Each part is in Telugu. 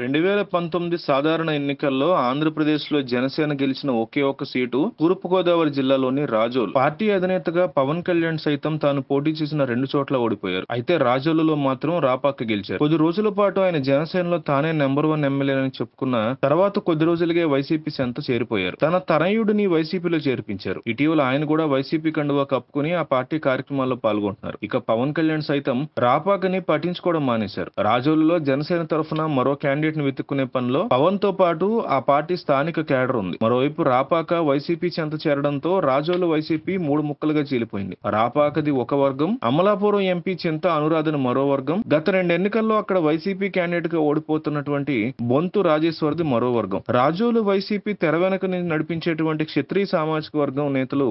రెండు వేల పంతొమ్మిది సాధారణ ఎన్నికల్లో ఆంధ్రప్రదేశ్లో జనసేన గెలిచిన ఒకే ఒక్క సీటు తూర్పుగోదావరి జిల్లాలోని రాజోల్ పార్టీ అధినేతగా పవన్ కళ్యాణ్ సైతం తాను పోటీ చేసిన రెండు చోట్ల ఓడిపోయారు అయితే రాజోలులో మాత్రం రాపాక గెలిచారు కొద్ది రోజుల పాటు ఆయన జనసేనలో తానే నెంబర్ వన్ ఎమ్మెల్యేనని చెప్పుకున్న తర్వాత కొద్ది రోజులుగా వైసీపీ సెంత చేరిపోయారు తన తనయుడిని వైసీపీలో చేర్పించారు ఇటీవల ఆయన కూడా వైసీపీ కండువా కప్పుకుని ఆ పార్టీ కార్యక్రమాల్లో పాల్గొంటున్నారు ఇక పవన్ కళ్యాణ్ సైతం రాపాకని పఠించుకోవడం మానేశారు రాజోలులో జనసేన తరఫున మరో క్యాండిడేట్ ను వెతుక్కునే పనిలో పవన్ తో పాటు ఆ పార్టీ స్థానిక కేడర్ ఉంది మరోవైపు రాపాక వైసీపీ చెంత చేరడంతో రాజోలు వైసీపీ మూడు ముక్కలుగా చీలిపోయింది రాపాకది ఒక వర్గం అమలాపురం ఎంపీ చింత అనురాధను మరో వర్గం గత రెండు ఎన్నికల్లో అక్కడ వైసీపీ క్యాండిడేట్ గా ఓడిపోతున్నటువంటి బొంతు రాజేశ్వర్ది మరో వర్గం రాజోలు వైసీపీ తెర వెనక నడిపించేటువంటి క్షత్రియ సామాజిక వర్గం నేతలు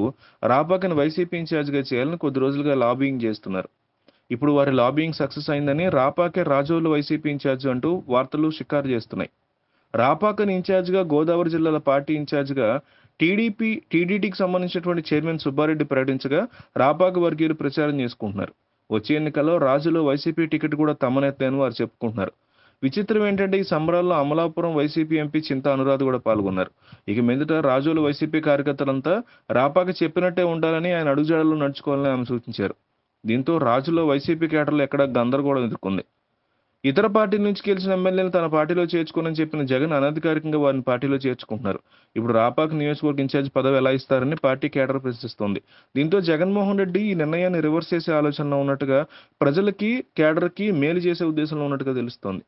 రాపాకని వైసీపీ ఇన్ఛార్జ్ గా చేయాలని కొద్ది రోజులుగా లాబింగ్ చేస్తున్నారు ఇప్పుడు వారి లాబింగ్ సక్సెస్ అయిందని రాపాకే రాజోలు వైసీపీ ఇన్ఛార్జ్ అంటూ వార్తలు షికారు చేస్తున్నాయి రాపాకని ఇన్ఛార్జ్గా గోదావరి జిల్లాల పార్టీ ఇన్ఛార్జ్గా టీడీపీ టీడీటీకి సంబంధించినటువంటి చైర్మన్ సుబ్బారెడ్డి ప్రకటించగా రాపాక వర్గీయులు ప్రచారం చేసుకుంటున్నారు వచ్చే ఎన్నికల్లో రాజులో వైసీపీ టికెట్ కూడా తమనెత్తే వారు చెప్పుకుంటున్నారు విచిత్రం ఏంటంటే ఈ సంబరాల్లో అమలాపురం వైసీపీ ఎంపీ చింత అనురాధ కూడా పాల్గొన్నారు ఇక మీదట రాజోలు వైసీపీ కార్యకర్తలంతా రాపాక చెప్పినట్టే ఉండాలని ఆయన అడుగుజాడలో నడుచుకోవాలని ఆమె సూచించారు దీంతో రాజులో వైసీపీ కేటర్లు ఎక్కడ గందరగోళం ఎదుర్కొంది ఇతర పార్టీ నుంచి గెలిచిన ఎమ్మెల్యేలు తన పార్టీలో చేర్చుకోనని చెప్పిన జగన్ అనధికారికంగా వారిని పార్టీలో చేర్చుకుంటున్నారు ఇప్పుడు రాపాక్ నియోజకవర్గ ఇన్ఛార్జ్ పదవి ఎలా ఇస్తారని పార్టీ కేటర్ ప్రశ్నిస్తోంది దీంతో జగన్మోహన్ రెడ్డి ఈ నిర్ణయాన్ని రివర్స్ చేసే ఆలోచనలో ఉన్నట్టుగా ప్రజలకి కేడర్కి మేలు చేసే ఉద్దేశంలో ఉన్నట్టుగా తెలుస్తోంది